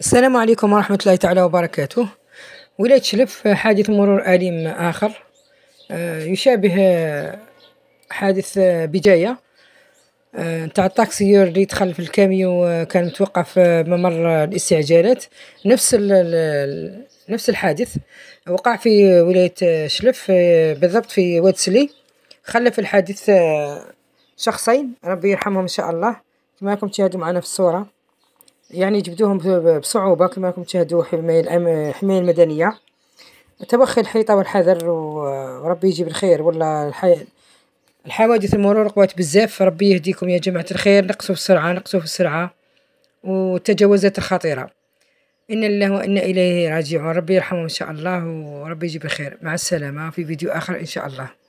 السلام عليكم ورحمة الله تعالى وبركاته ولاية شلف حادث مرور أليم آخر آه، يشابه حادث بداية آه، تاع الطاكسيور اللي دخل في الكاميو آه، كان متوقف ممر الاستعجالات نفس نفس الحادث وقع في ولاية شلف بالضبط في واد سلي خلف الحادث شخصين ربي يرحمهم إن شاء الله كما راكم تشاهدوا معنا في الصورة يعني جبدوهم بصعوبة كما راكم تشاهدوا حماية الحماية المدنية تبخي الحيطة والحذر وربي يجيب الخير ولا الحي... الحوادث المرور قوات بزاف ربي يهديكم يا جماعة الخير نقصوا في السرعة نقصوا في السرعة والتجاوزات الخطيرة إن الله وإنا إليه راجعون ربي يرحمه إن شاء الله وربي يجيب الخير مع السلامة في فيديو آخر إن شاء الله